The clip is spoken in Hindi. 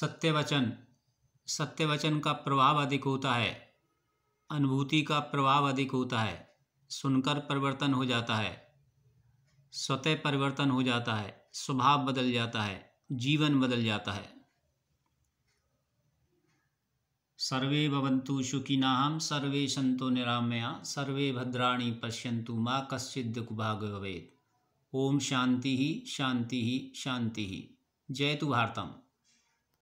सत्यवचन सत्यवचन का प्रभाव अधिक होता है अनुभूति का प्रभाव अधिक होता है सुनकर परिवर्तन हो जाता है स्वतः परिवर्तन हो जाता है स्वभाव बदल जाता है जीवन बदल जाता है सर्वे भवन्तु सुखिनाहम सर्वे संतो निरामया सर्वे भद्राणी पश्यंतु माँ कश्चित दुखभाग भवेद ओम शांति ही शांति ही शांति ही जय तु भारतम